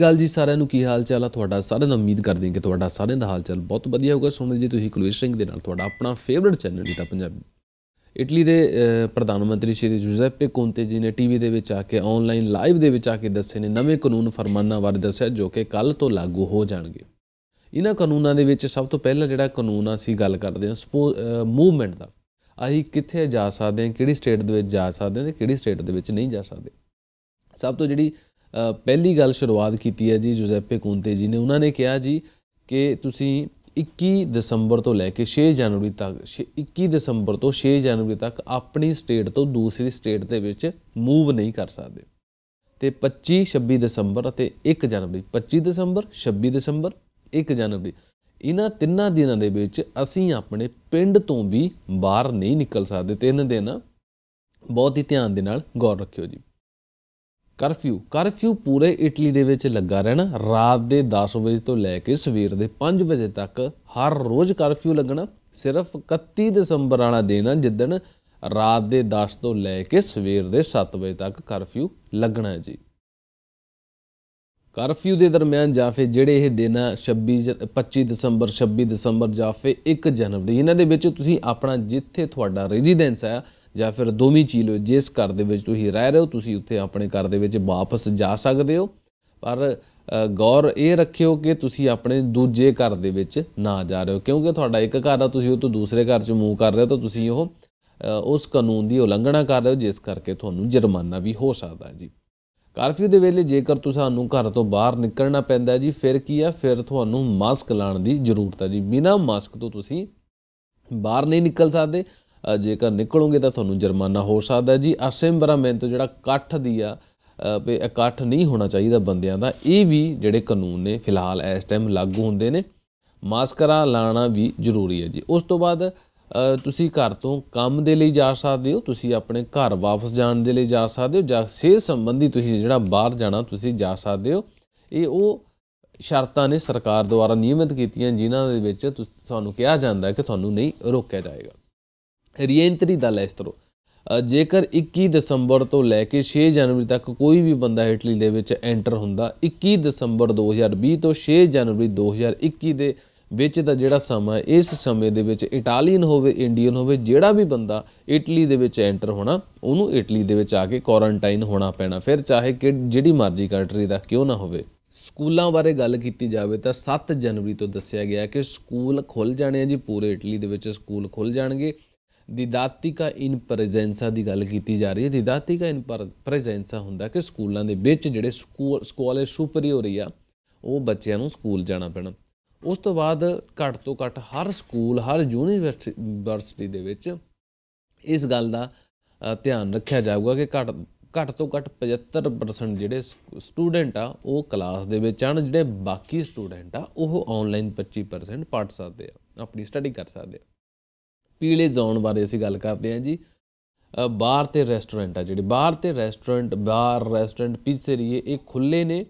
ਗੱਲ ਜੀ ਸਾਰਿਆਂ ਨੂੰ ਕੀ ਹਾਲ ਚਾਲ ਆ ਤੁਹਾਡਾ ਸਾਰਿਆਂ ਦਾ ਉਮੀਦ ਕਰਦੇ ਹਾਂ ਕਿ ਤੁਹਾਡਾ ਸਾਰਿਆਂ ਦਾ ਹਾਲ ਚਾਲ ਬਹੁਤ ਵਧੀਆ ਹੋਊਗਾ ਸੋਮਨ ਜੀ ਤੁਸੀਂ ਕੁਲਵੀਰ ਸਿੰਘ ਦੇ ਨਾਲ ਤੁਹਾਡਾ ਆਪਣਾ ਫੇਵਰਿਟ ਚੈਨਲ ਜੀ ਦਾ ਪੰਜਾਬੀ ਇਟਲੀ ਦੇ ਪ੍ਰਧਾਨ ਮੰਤਰੀ ਸ਼੍ਰੀ ਜੂਜ਼ੇਪੇ ਕੋਂਤੇ ਜੀ ਨੇ ਟੀਵੀ ਦੇ ਵਿੱਚ ਆ ਕੇ ਆਨਲਾਈਨ ਲਾਈਵ ਦੇ ਵਿੱਚ ਆ ਕੇ ਦੱਸੇ ਨੇ ਨਵੇਂ ਕਾਨੂੰਨ ਫਰਮਾਨਾਂ ਬਾਰੇ ਦੱਸਿਆ ਜੋ ਕਿ ਕੱਲ ਤੋਂ ਲਾਗੂ ਹੋ ਜਾਣਗੇ ਇਹਨਾਂ ਕਾਨੂੰਨਾਂ ਦੇ ਵਿੱਚ ਸਭ ਤੋਂ ਪਹਿਲਾਂ ਜਿਹੜਾ ਕਾਨੂੰਨ ਆ ਸੀ ਗੱਲ ਕਰਦੇ ਹਾਂ ਮੂਵਮੈਂਟ ਦਾ ਅਸੀਂ ਕਿੱਥੇ ਜਾ ਸਕਦੇ ਹਾਂ ਕਿਹੜੀ ਸਟੇਟ ਦੇ ਵਿੱਚ ਜਾ ਸਕਦੇ ਹਾਂ ਤੇ ਕਿਹੜੀ ਸਟੇਟ ਦੇ ਵਿੱਚ ਨਹੀਂ ਜਾ ਸਕਦੇ ਸਭ ਤੋਂ ਜਿਹੜੀ ਪਹਿਲੀ ਗੱਲ ਸ਼ੁਰੂਆਤ ਕੀਤੀ ਹੈ ਜੀ ਜੋਜ਼ੇਪੇ ਕੁੰਤੇ ਜੀ ਨੇ ਉਹਨਾਂ ਨੇ ਕਿਹਾ ਜੀ ਕਿ ਤੁਸੀਂ 21 ਦਸੰਬਰ ਤੋਂ ਲੈ ਕੇ 6 ਜਨਵਰੀ ਤੱਕ 21 ਦਸੰਬਰ ਤੋਂ 6 ਜਨਵਰੀ ਤੱਕ ਆਪਣੀ ਸਟੇਟ ਤੋਂ ਦੂਸਰੀ ਸਟੇਟ ਦੇ ਵਿੱਚ ਮੂਵ ਨਹੀਂ ਕਰ ਸਕਦੇ ਤੇ 25 26 ਦਸੰਬਰ ਅਤੇ 1 ਜਨਵਰੀ 25 ਦਸੰਬਰ 26 ਦਸੰਬਰ 1 ਜਨਵਰੀ ਇਹਨਾਂ ਤਿੰਨਾਂ ਦਿਨਾਂ ਦੇ ਵਿੱਚ ਅਸੀਂ ਆਪਣੇ ਪਿੰਡ ਤੋਂ ਵੀ ਬਾਹਰ ਨਹੀਂ ਨਿਕਲ ਸਕਦੇ ਤਿੰਨ ਦਿਨ ਬਹੁਤ ਹੀ ਧਿਆਨ ਦੇ ਨਾਲ ਗੌਰ ਰੱਖਿਓ ਜੀ ਕਰਫਿਊ ਕਰਫਿਊ ਪੂਰੇ ਇਟਲੀ ਦੇ ਵਿੱਚ ਲੱਗਾ ਰਹਿਣਾ ਰਾਤ ਦੇ 10 ਵਜੇ ਤੋਂ ਲੈ ਕੇ ਸਵੇਰ ਦੇ 5 ਵਜੇ ਤੱਕ ਹਰ ਰੋਜ਼ ਕਰਫਿਊ ਲੱਗਣਾ ਸਿਰਫ 31 ਦਸੰਬਰ ਵਾਲਾ ਦਿਨ ਹੈ ਜਿੱਦਣ ਰਾਤ ਦੇ 10 ਤੋਂ ਲੈ ਕੇ ਸਵੇਰ ਦੇ 7 ਵਜੇ ਤੱਕ ਕਰਫਿਊ ਲੱਗਣਾ ਜੀ ਕਰਫਿਊ ਦੇ ਦਰਮਿਆਨ ਜਾਂ ਫਿਰ ਜਿਹੜੇ ਇਹ ਦਿਨ 26 25 ਦਸੰਬਰ 26 ਦਸੰਬਰ ਜਾਂ ਫਿਰ 1 ਜਨਵਰੀ ਇਹਨਾਂ ਦੇ ਵਿੱਚ ਤੁਸੀਂ ਆਪਣਾ ਜਿੱਥੇ ਤੁਹਾਡਾ ਰੈਜ਼ੀਡੈਂਸ ਹੈ ਜਾਂ ਫਿਰ ਦੋਵੇਂ ਚੀਜ਼ ਜਿਸ ਘਰ ਦੇ ਵਿੱਚ ਤੁਸੀਂ ਰਹਿ ਰਹੇ ਹੋ ਤੁਸੀਂ ਉੱਥੇ ਆਪਣੇ ਘਰ ਦੇ ਵਿੱਚ ਵਾਪਸ ਜਾ ਸਕਦੇ ਹੋ ਪਰ ਗੌਰ ਇਹ ਰੱਖਿਓ ਕਿ ਤੁਸੀਂ ਆਪਣੇ ਦੂਜੇ ਘਰ ਦੇ ਵਿੱਚ ਨਾ ਜਾ ਰਹੇ ਹੋ ਕਿਉਂਕਿ ਤੁਹਾਡਾ ਇੱਕ ਘਰ ਆ ਤੁਸੀਂ ਉਹ ਤੋਂ ਦੂਸਰੇ ਘਰ 'ਚ ਮੂਵ ਕਰ ਰਹੇ ਹੋ ਤਾਂ ਤੁਸੀਂ ਉਹ ਉਸ ਕਾਨੂੰਨ ਦੀ ਉਲੰਘਣਾ ਕਰ ਰਹੇ ਹੋ ਜਿਸ ਕਰਕੇ ਤੁਹਾਨੂੰ ਜੁਰਮਾਨਾ ਵੀ ਹੋ ਸਕਦਾ ਜੀ ਕਾਰਫਿਊ ਦੇ ਵੇਲੇ ਜੇਕਰ ਤੁਹਾਨੂੰ ਘਰ ਤੋਂ ਬਾਹਰ ਨਿਕਲਣਾ ਪੈਂਦਾ ਜੀ ਫਿਰ ਕੀ ਆ ਫਿਰ ਤੁਹਾਨੂੰ ਮਾਸਕ ਲਾਣ ਦੀ ਜ਼ਰੂਰਤ ਹੈ ਜੀ ਬਿਨਾਂ ਮਾਸਕ ਤੋਂ ਤੁਸੀਂ ਬਾਹਰ ਨਹੀਂ ਨਿਕਲ ਸਕਦੇ ਜੇਕਰ ਨਿਕਲੋਗੇ ਤਾਂ ਤੁਹਾਨੂੰ ਜੁਰਮਾਨਾ ਹੋ ਸਕਦਾ ਜੀ ਅਸੈਂਬਰਾਮੈਂਟ ਜਿਹੜਾ ਇਕੱਠ ਦੀ ਆ ਵੀ ਇਕੱਠ ਨਹੀਂ ਹੋਣਾ ਚਾਹੀਦਾ ਬੰਦਿਆਂ ਦਾ ਇਹ ਵੀ ਜਿਹੜੇ ਕਾਨੂੰਨ ਨੇ ਫਿਲਹਾਲ ਇਸ ਟਾਈਮ ਲਾਗੂ ਹੁੰਦੇ ਨੇ ਮਾਸਕਰਾ ਲਾਣਾ ਵੀ ਜ਼ਰੂਰੀ ਹੈ ਜੀ ਉਸ ਤੋਂ ਬਾਅਦ ਤੁਸੀਂ ਘਰ ਤੋਂ ਕੰਮ ਦੇ ਲਈ ਜਾ ਸਕਦੇ ਹੋ ਤੁਸੀਂ ਆਪਣੇ ਘਰ ਵਾਪਸ ਜਾਣ ਦੇ ਲਈ ਜਾ ਸਕਦੇ ਹੋ ਜਾਂ ਸਿਹਤ ਸੰਬੰਧੀ ਤੁਸੀਂ ਜਿਹੜਾ ਬਾਹਰ ਜਾਣਾ ਤੁਸੀਂ ਜਾ ਸਕਦੇ ਹੋ ਇਹ ਉਹ ਸ਼ਰਤਾਂ ਨੇ ਸਰਕਾਰ ਦੁਆਰਾ ਨਿਯਮਿਤ ਕੀਤੀਆਂ ਜਿਨ੍ਹਾਂ ਦੇ ਵਿੱਚ ਤੁਹਾਨੂੰ ਕਿਹਾ ਜਾਂਦਾ ਹੈ ਕਿ ਤੁਹਾਨੂੰ ਨਹੀਂ ਰੋਕਿਆ ਜਾਏਗਾ ਰੀਐਂਟਰੀ ਦਾ ਲੈਸ ਜੇਕਰ 21 ਦਸੰਬਰ ਤੋਂ ਲੈ ਕੇ 6 ਜਨਵਰੀ ਤੱਕ ਕੋਈ ਵੀ ਬੰਦਾ ਇਟਲੀ ਦੇ ਵਿੱਚ ਐਂਟਰ ਹੁੰਦਾ 21 ਦਸੰਬਰ 2020 ਤੋਂ 6 ਜਨਵਰੀ 2021 ਦੇ ਵਿੱਚ ਦਾ ਜਿਹੜਾ ਸਮਾਂ ਇਸ ਸਮੇਂ ਦੇ ਵਿੱਚ ਇਟਾਲੀਅਨ ਹੋਵੇ ਇੰਡੀਅਨ ਹੋਵੇ ਜਿਹੜਾ ਵੀ ਬੰਦਾ ਇਟਲੀ ਦੇ ਵਿੱਚ ਐਂਟਰ ਹੋਣਾ ਉਹਨੂੰ ਇਟਲੀ ਦੇ ਵਿੱਚ ਆ ਕੇ ਕੁਆਰੰਟਾਈਨ ਹੋਣਾ ਪੈਣਾ ਫਿਰ ਚਾਹੇ ਕਿ ਜਿਹੜੀ ਮਰਜ਼ੀ ਕੰਟਰੀ ਦਾ ਕਿਉਂ ਨਾ ਹੋਵੇ ਸਕੂਲਾਂ ਬਾਰੇ ਗੱਲ ਕੀਤੀ ਜਾਵੇ ਤਾਂ 7 ਜਨਵਰੀ ਤੋਂ ਦੱਸਿਆ ਗਿਆ ਕਿ ਸਕੂਲ ਖੁੱਲ ਜਾਣੇ ਆ ਜੀ ਪੂਰੇ ਇਟਲੀ ਦੇ ਵਿੱਚ ਸਕੂਲ ਖੁੱਲ ਜਾਣਗੇ ਦਿਦਾਤਿਕਾ ਇਨ ਪ੍ਰੈਜ਼ੈਂਸਾ ਦੀ ਗੱਲ ਕੀਤੀ ਜਾ ਰਹੀ ਹੈ ਦਿਦਾਤਿਕਾ ਇਨ ਪ੍ਰੈਜ਼ੈਂਸਾ ਹੁੰਦਾ ਕਿ ਸਕੂਲਾਂ ਦੇ ਵਿੱਚ ਜਿਹੜੇ ਸਕੂਲ ਸੁਪਰੀਓਰੀ ਆ ਉਹ ਬੱਚਿਆਂ ਨੂੰ ਸਕੂਲ ਜਾਣਾ ਪੈਣਾ ਉਸ ਤੋਂ ਬਾਅਦ ਘੱਟ ਤੋਂ ਘੱਟ ਹਰ ਸਕੂਲ ਹਰ ਯੂਨੀਵਰਸਿਟੀ ਦੇ ਵਿੱਚ ਇਸ ਗੱਲ ਦਾ ਧਿਆਨ ਰੱਖਿਆ ਜਾਊਗਾ ਕਿ ਘੱਟ ਘੱਟ ਤੋਂ ਘੱਟ 75% ਜਿਹੜੇ ਸਟੂਡੈਂਟ ਆ ਉਹ ਕਲਾਸ ਦੇ ਵਿੱਚ ਆਣ ਜਿਹੜੇ ਬਾਕੀ ਸਟੂਡੈਂਟ ਆ ਉਹ ਆਨਲਾਈਨ 25% ਪੜ ਸਕਦੇ ਆ ਆਪਣੀ ਸਟੱਡੀ ਕਰ ਸਕਦੇ ਆ ਪੀਲੇ ਜ਼ੋਨ ਬਾਰੇ ਅਸੀਂ ਗੱਲ ਕਰਦੇ ਹਾਂ ਜੀ ਬਾਹਰ ਤੇ ਰੈਸਟੋਰੈਂਟ ਆ ਜਿਹੜੇ ਬਾਹਰ ਤੇ ਰੈਸਟੋਰੈਂਟ ਬਾਰ ਰੈਸਟੋਰੈਂਟ ਪੀਜ਼ੇਰੀਏ ਇਹ ਖੁੱਲੇ ਨੇ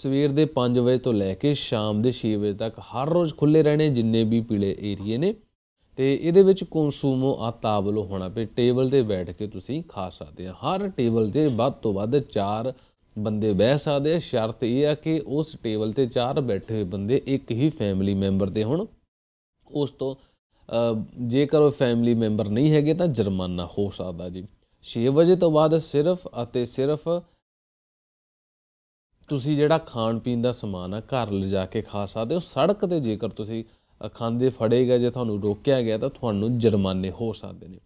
ਸਵੇਰ ਦੇ 5 ਵਜੇ ਤੋਂ ਲੈ ਕੇ ਸ਼ਾਮ ਦੇ 6 ਵਜੇ ਤੱਕ ਹਰ ਰੋਜ਼ ਖੁੱਲੇ ਰਹਿਣੇ ਜਿੰਨੇ ਵੀ ਪੀਲੇ ਏਰੀਏ ਨੇ ਤੇ ਇਹਦੇ ਵਿੱਚ ਕੰਸੂਮੋ ਆ ਤਾਬਲੋ ਹੋਣਾ ਪਏ ਟੇਬਲ ਤੇ ਬੈਠ ਕੇ ਤੁਸੀਂ ਖਾ ਸਕਦੇ ਆ ਹਰ ਟੇਬਲ ਤੇ ਵੱਧ ਤੋਂ ਵੱਧ 4 ਬੰਦੇ ਬਹਿ ਸਕਦੇ ਆ ਸ਼ਰਤ ਇਹ ਆ ਕਿ ਉਸ ਟੇਬਲ ਤੇ 4 ਬੈਠੇ ਹੋਏ ਬੰਦੇ ਇੱਕ ਹੀ ਫੈਮਿਲੀ ਮੈਂਬਰ ਦੇ ਹੋਣ ਉਸ ਤੋਂ ਜੇਕਰ ਉਹ ਫੈਮਿਲੀ ਮੈਂਬਰ ਨਹੀਂ ਹੈਗੇ ਤਾਂ ਜੁਰਮਾਨਾ ਹੋ ਸਕਦਾ ਜੀ 6 ਵਜੇ ਤੋਂ ਬਾਅਦ ਸਿਰਫ ਅਤੇ ਸਿਰਫ ਤੁਸੀਂ ਜਿਹੜਾ ਖਾਣ ਪੀਣ ਦਾ ਸਮਾਨ ਆ ਘਰ ਲਿਜਾ ਕੇ ਖਾ ਸਕਦੇ ਹੋ ਸੜਕ ਤੇ ਜੇਕਰ ਤੁਸੀਂ ਖਾਂਦੇ ਫੜੇ ਗਏ ਜੇ ਤੁਹਾਨੂੰ ਰੋਕਿਆ ਗਿਆ ਤਾਂ ਤੁਹਾਨੂੰ ਜੁਰਮਾਨੇ ਹੋ ਸਕਦੇ ਨੇ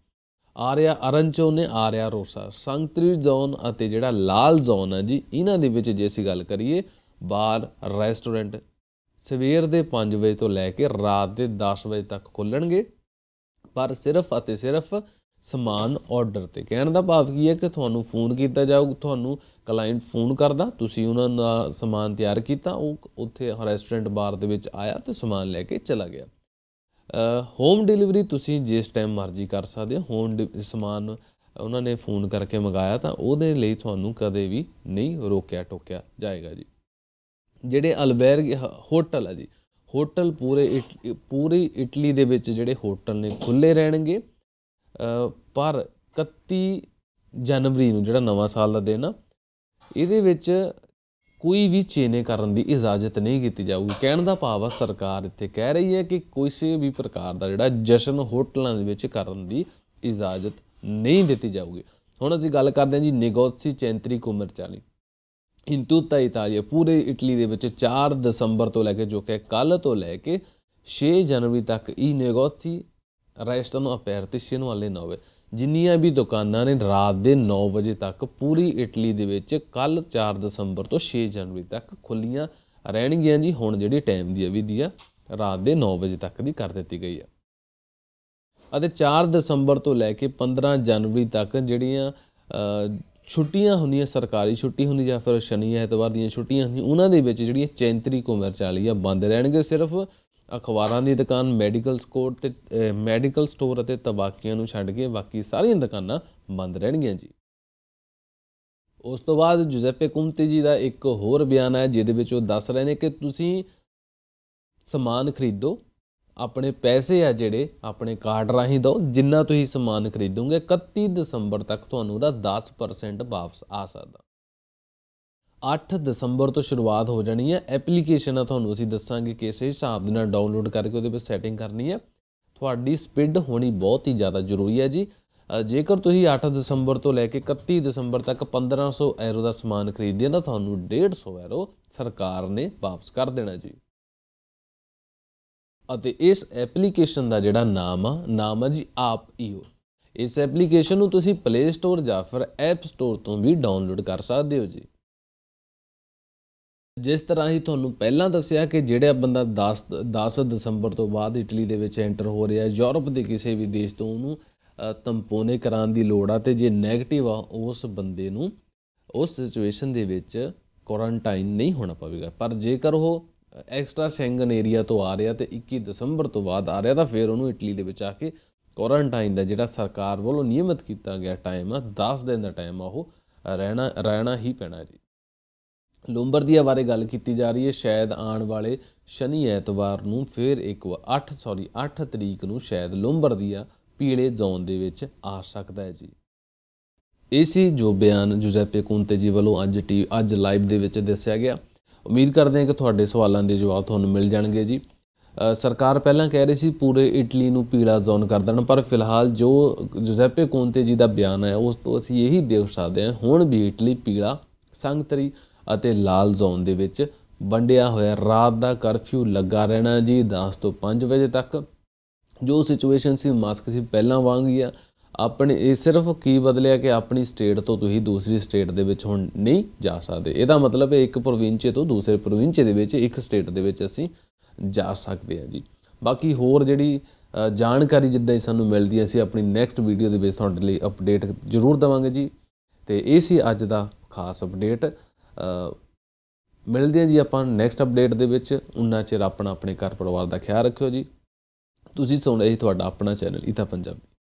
ਆਰਿਆ ਅਰੰਚੋ ਨੇ ਆਰਿਆ ਰੋਸਾ ਸੰਤਰੀ ਜ਼ੋਨ ਅਤੇ ਜਿਹੜਾ ਲਾਲ ਜ਼ੋਨ ਹੈ ਜੀ ਇਹਨਾਂ ਦੇ ਵਿੱਚ ਜੇ ਅਸੀਂ ਗੱਲ ਕਰੀਏ ਬਾਰ ਰੈਸਟੋਰੈਂਟ ਸਵੇਰ ਦੇ 5 ਵਜੇ ਤੋਂ ਲੈ ਕੇ ਰਾਤ ਦੇ 10 ਵਜੇ ਤੱਕ ਖੁੱਲਣਗੇ ਪਰ ਸਿਰਫ ਅਤੇ ਸਿਰਫ ਸਮਾਨ ਆਰਡਰ ਤੇ ਕਹਿਣ ਦਾ ਭਾਵ ਕੀ ਹੈ ਕਿ ਤੁਹਾਨੂੰ ਫੋਨ ਕੀਤਾ ਜਾਊ ਤੁਹਾਨੂੰ ਕਲਾਇੰਟ ਫੋਨ ਕਰਦਾ ਤੁਸੀਂ ਉਹਨਾਂ ਦਾ ਸਮਾਨ ਤਿਆਰ ਕੀਤਾ ਉਹ ਉੱਥੇ ਰੈਸਟੋਰੈਂਟ ਬਾਰ ਦੇ ਵਿੱਚ ਆਇਆ ਤੇ ਸਮਾਨ ਲੈ ਕੇ ਚਲਾ ਗਿਆ ਹੋਮ ਡਿਲੀਵਰੀ ਤੁਸੀਂ ਜਿਸ ਟਾਈਮ ਮਰਜ਼ੀ ਕਰ ਸਕਦੇ ਹੋ ਹੋਮ ਸਮਾਨ ਉਹਨਾਂ ਨੇ ਫੋਨ ਕਰਕੇ ਮੰਗਾਇਆ ਤਾਂ ਉਹਦੇ ਲਈ ਤੁਹਾਨੂੰ ਕਦੇ ਵੀ ਨਹੀਂ ਰੋਕਿਆ ਟੋਕਿਆ ਜਾਏਗਾ ਜੀ ਜਿਹੜੇ ਅਲਬੈਰਗ ਹੋਟਲ ਆ ਜੀ ਹੋਟਲ ਪੂਰੇ ਪੂਰੀ ਇਟਲੀ ਦੇ ਵਿੱਚ ਜਿਹੜੇ ਹੋਟਲ ਨੇ ਖੁੱਲੇ ਰਹਿਣਗੇ ਪਰ 31 ਜਨਵਰੀ ਨੂੰ ਜਿਹੜਾ ਨਵਾਂ ਸਾਲ ਦਾ ਦਿਨ ਆ ਇਹਦੇ ਵਿੱਚ ਕੋਈ ਵੀ ਚੇਨੇ ਕਰਨ ਦੀ ਇਜਾਜ਼ਤ ਨਹੀਂ ਕੀਤੀ ਜਾਊਗੀ ਕਹਿਣ ਦਾ ਭਾਵ ਆ ਸਰਕਾਰ ਇੱਥੇ ਕਹਿ ਰਹੀ ਹੈ ਕਿ ਕਿਸੇ ਵੀ ਪ੍ਰਕਾਰ ਦਾ ਜਿਹੜਾ ਜਸ਼ਨ ਹੋਟਲਾਂ ਦੇ ਵਿੱਚ ਕਰਨ ਦੀ ਇਜਾਜ਼ਤ ਨਹੀਂ ਦਿੱਤੀ ਜਾਊਗੀ ਹੁਣ ਅਸੀਂ ਗੱਲ ਕਰਦੇ ਹਾਂ ਜੀ ਨਿਗੋਤਸੀ ਚੈਂਤਰੀ ਕੁਮਰਚਾਲੀ ਇੰਤੂਤਾ ਇਟਾਲੀਆ ਪੂਰੇ ਇਟਲੀ ਦੇ ਵਿੱਚ 4 ਦਸੰਬਰ ਤੋਂ ਲੈ ਕੇ ਜੋ ਕਿ ਕੱਲ ਤੋਂ ਲੈ ਕੇ 6 ਜਨਵਰੀ ਤੱਕ ਇਹ ਨੇਗੋਤੀ ਰੈਸਟਨ ਨੂੰ ਅਪੈਰਤਿਸ਼ਨ ਵਾਲੇ ਨੋਵੇ ਜਿੰਨੀਆਂ ਵੀ ਦੁਕਾਨਾਂ ਨੇ ਰਾਤ ਦੇ 9 ਵਜੇ ਤੱਕ ਪੂਰੀ ਇਟਲੀ ਦੇ ਵਿੱਚ ਕੱਲ 4 ਦਸੰਬਰ ਤੋਂ 6 ਜਨਵਰੀ ਤੱਕ ਖੁੱਲੀਆਂ ਰਹਿਣਗੀਆਂ ਜੀ ਹੁਣ ਜਿਹੜੀ ਟਾਈਮ ਦੀ ਦੀ ਆ ਰਾਤ ਦੇ 9 ਵਜੇ ਤੱਕ ਦੀ ਕਰ ਦਿੱਤੀ ਗਈ ਆ ਅਤੇ 4 ਦਸੰਬਰ ਤੋਂ ਲੈ ਕੇ 15 ਜਨਵਰੀ ਤੱਕ ਜਿਹੜੀਆਂ ਛੁੱਟੀਆਂ ਹੁੰਦੀਆਂ ਸਰਕਾਰੀ ਛੁੱਟੀ ਹੁੰਦੀ ਜਾਂ ਫਿਰ ਸ਼ਨੀ ਐਤਵਾਰ ਦੀਆਂ ਛੁੱਟੀਆਂ ਹੁੰਦੀਆਂ ਉਹਨਾਂ ਦੇ ਵਿੱਚ ਜਿਹੜੀ ਚੈਂਤਰੀ ਕੁਮਰਚ ਵਾਲੀ ਆ ਬੰਦ ਰਹਿਣਗੇ ਸਿਰਫ ਅਖਬਾਰਾਂ ਦੀ ਦੁਕਾਨ ਮੈਡੀਕਲ ਸਟੋਰ ਤੇ ਮੈਡੀਕਲ ਸਟੋਰ ਅਤੇ ਤਬਾਕੀਆਂ ਨੂੰ ਛੱਡ ਕੇ ਬਾਕੀ ਸਾਰੀਆਂ ਦੁਕਾਨਾਂ ਬੰਦ ਰਹਿਣਗੀਆਂ ਜੀ ਉਸ ਤੋਂ ਬਾਅਦ ਜੁਜ਼ੇਪੇ ਕੁੰਤੀ ਜੀ ਦਾ ਇੱਕ ਹੋਰ ਬਿਆਨ ਹੈ ਜਿਹਦੇ ਵਿੱਚ ਉਹ ਦੱਸ ਰਹੇ ਨੇ ਕਿ ਤੁਸੀਂ ਸਮਾਨ ਖਰੀਦੋ ਆਪਣੇ ਪੈਸੇ ਆ ਜਿਹੜੇ ਆਪਣੇ ਕਾਰਡ ਰਾਹੀਂ ਦਿਓ ਜਿੰਨਾ ਤੁਸੀਂ ਸਮਾਨ ਖਰੀਦੋਗੇ 31 ਦਸੰਬਰ ਤੱਕ ਤੁਹਾਨੂੰ ਉਹਦਾ 10% ਵਾਪਸ ਆ ਸਕਦਾ 8 ਦਸੰਬਰ ਤੋਂ ਸ਼ੁਰੂਆਤ ਹੋ ਜਾਣੀ ਹੈ ਐਪਲੀਕੇਸ਼ਨ ਆ ਤੁਹਾਨੂੰ ਅਸੀਂ ਦੱਸਾਂਗੇ ਕਿਸ ਹਿਸਾਬ ਦੇ ਨਾਲ ਡਾਊਨਲੋਡ ਕਰਕੇ ਉਹਦੇ ਵਿੱਚ ਸੈਟਿੰਗ ਕਰਨੀ ਹੈ ਤੁਹਾਡੀ ਸਪੀਡ ਹੋਣੀ ਬਹੁਤ ਹੀ ਜ਼ਿਆਦਾ ਜ਼ਰੂਰੀ ਹੈ ਜੀ ਜੇਕਰ ਤੁਸੀਂ 8 ਦਸੰਬਰ ਤੋਂ ਲੈ ਕੇ 31 ਦਸੰਬਰ ਤੱਕ 1500 ਐਰੋ ਦਾ ਸਮਾਨ ਖਰੀਦਦੇ ਹੋ ਤਾਂ ਤੁਹਾਨੂੰ 150 ਐਰੋ ਸਰਕਾਰ ਨੇ ਵਾਪਸ ਕਰ ਦੇਣਾ ਜੀ ਅਤੇ ਇਸ ਐਪਲੀਕੇਸ਼ਨ ਦਾ ਜਿਹੜਾ ਨਾਮ ਆ ਨਾਮ ਆ ਜੀ ਆਪ ਈਓ ਇਸ ਐਪਲੀਕੇਸ਼ਨ ਨੂੰ ਤੁਸੀਂ ਪਲੇ ਸਟੋਰ ਜਾਂ ਫਿਰ ਐਪ ਸਟੋਰ ਤੋਂ ਵੀ ਡਾਊਨਲੋਡ ਕਰ ਸਕਦੇ ਹੋ ਜੀ ਜਿਸ ਤਰ੍ਹਾਂ ਹੀ ਤੁਹਾਨੂੰ ਪਹਿਲਾਂ ਦੱਸਿਆ ਕਿ ਜਿਹੜਾ ਬੰਦਾ 10 10 ਦਸੰਬਰ ਤੋਂ ਬਾਅਦ ਇਟਲੀ ਦੇ ਵਿੱਚ ਐਂਟਰ ਹੋ ਰਿਹਾ ਯੂਰਪ ਦੇ ਕਿਸੇ ਵੀ ਦੇਸ਼ ਤੋਂ ਉਹਨੂੰ ਤੰਪੋਨੇ ਕਰਾਉਣ ਦੀ ਲੋੜ ਆ ਤੇ ਜੇ 네ਗੇਟਿਵ ਆ ਉਸ ਬੰਦੇ ਨੂੰ ਉਸ ਸਿਚੁਏਸ਼ਨ ਦੇ ਵਿੱਚ ਕੁਆਰੰਟਾਈਨ ਨਹੀਂ ਹੋਣਾ ਪਵੇਗਾ ਪਰ ਜੇਕਰ ਉਹ ਐਕਸਟਰਾ ਸ਼ੈਂਗਨ ਏਰੀਆ ਤੋਂ ਆ ਰਿਹਾ ਤੇ 21 ਦਸੰਬਰ ਤੋਂ ਬਾਅਦ ਆ ਰਿਹਾ ਤਾਂ ਫਿਰ ਉਹਨੂੰ ਇਟਲੀ ਦੇ ਵਿੱਚ ਆ ਕੇ ਕੁਆਰੰਟਾਈਨ ਦਾ ਜਿਹੜਾ ਸਰਕਾਰ ਵੱਲੋਂ ਨਿਯਮਿਤ ਕੀਤਾ ਗਿਆ ਟਾਈਮ ਆ 10 ਦਿਨ ਦਾ ਟਾਈਮ ਆ ਉਹ ਰਹਿਣਾ ਰਹਿਣਾ ਹੀ ਪੈਣਾ ਜੀ ਲੋਂਬਰਦੀਆ ਬਾਰੇ ਗੱਲ ਕੀਤੀ ਜਾ ਰਹੀ ਹੈ ਸ਼ਾਇਦ ਆਉਣ ਵਾਲੇ ਸ਼ਨੀ ਐਤਵਾਰ ਨੂੰ ਫਿਰ ਇੱਕ 8 ਸੌਰੀ 8 ਤਰੀਕ ਨੂੰ ਸ਼ਾਇਦ ਲੋਂਬਰਦੀਆ ਪੀਲੇ ਜ਼ੋਨ ਦੇ ਵਿੱਚ ਆ ਸਕਦਾ ਹੈ ਜੀ ਇਹ ਸੀ ਜੋ ਬਿਆਨ ਜੁਜ਼ੇਪੇ ਕੁੰਤੇ ਜੀ ਵੱਲੋਂ ਅੱਜ ਟੀ ਅੱਜ ਲਾਈਵ ਦੇ ਵਿੱਚ ਦੱਸਿਆ ਗਿਆ ਉਮੀਦ ਕਰਦੇ ਹਾਂ ਕਿ ਤੁਹਾਡੇ ਸਵਾਲਾਂ ਦੇ ਜਵਾਬ ਤੁਹਾਨੂੰ ਮਿਲ ਜਾਣਗੇ ਜੀ ਸਰਕਾਰ ਪਹਿਲਾਂ ਕਹਿ ਰਹੀ ਸੀ ਪੂਰੇ ਇਟਲੀ ਨੂੰ ਪੀਲਾ ਜ਼ੋਨ ਕਰ ਦੇਣਾ ਪਰ ਫਿਲਹਾਲ ਜੋ ਜੁਜ਼ੈਪੇ ਕੋਂਤੇ ਜੀ ਦਾ ਬਿਆਨ ਹੈ ਉਸ ਤੋਂ ਅਸੀਂ ਇਹੀ ਦੇਖ ਸਕਦੇ ਹਾਂ ਹੁਣ ਵੀ ਇਟਲੀ ਪੀਲਾ ਸੰਗਤਰੀ ਅਤੇ ਲਾਲ ਜ਼ੋਨ ਦੇ ਵਿੱਚ ਵੰਡਿਆ ਹੋਇਆ ਰਾਤ ਦਾ ਕਰਫਿਊ ਲੱਗਾ ਰਹਿਣਾ ਜੀ 10 ਤੋਂ 5 ਵਜੇ ਤੱਕ ਜੋ ਸਿਚੁਏਸ਼ਨ ਸੀ ਮਾਸਕ ਸੀ ਪਹਿਲਾਂ ਵਾਂਗ ਹੀ ਆ ਆਪਣੇ ਇਹ ਸਿਰਫ ਕੀ ਬਦਲਿਆ ਕਿ ਆਪਣੀ ਸਟੇਟ ਤੋਂ ਤੁਸੀਂ ਦੂਸਰੀ ਸਟੇਟ ਦੇ ਵਿੱਚ ਹੁਣ ਨਹੀਂ ਜਾ ਸਕਦੇ ਇਹਦਾ ਮਤਲਬ ਹੈ ਇੱਕ ਪ੍ਰੋਵਿੰਸ ਤੋਂ ਦੂਸਰੇ ਪ੍ਰੋਵਿੰਸ ਦੇ ਵਿੱਚ ਇੱਕ ਸਟੇਟ ਦੇ ਵਿੱਚ ਅਸੀਂ ਜਾ ਸਕਦੇ ਹਾਂ ਜੀ ਬਾਕੀ ਹੋਰ ਜਿਹੜੀ ਜਾਣਕਾਰੀ ਜਿੱਦਾਂ ਹੀ ਸਾਨੂੰ ਮਿਲਦੀ ਹੈ ਅਸੀਂ ਆਪਣੀ ਨੈਕਸਟ ਵੀਡੀਓ ਦੇ ਵਿੱਚ ਤੁਹਾਡੇ ਲਈ ਅਪਡੇਟ ਜ਼ਰੂਰ ਦਵਾਂਗੇ ਜੀ ਤੇ ਇਹ ਸੀ ਅੱਜ ਦਾ ਖਾਸ ਅਪਡੇਟ ਮਿਲਦੇ ਆ ਜੀ ਆਪਾਂ ਨੈਕਸਟ ਅਪਡੇਟ ਦੇ ਵਿੱਚ ਉਨਾ ਚਿਰ ਆਪਣਾ ਆਪਣੇ ਘਰ ਪਰਿਵਾਰ ਦਾ ਖਿਆਲ ਰੱਖਿਓ ਜੀ ਤੁਸੀਂ ਸੁਣ ਰਹੇ ਤੁਹਾਡਾ ਆਪਣਾ ਚੈਨਲ ਇਤਾ ਪੰਜਾਬੀ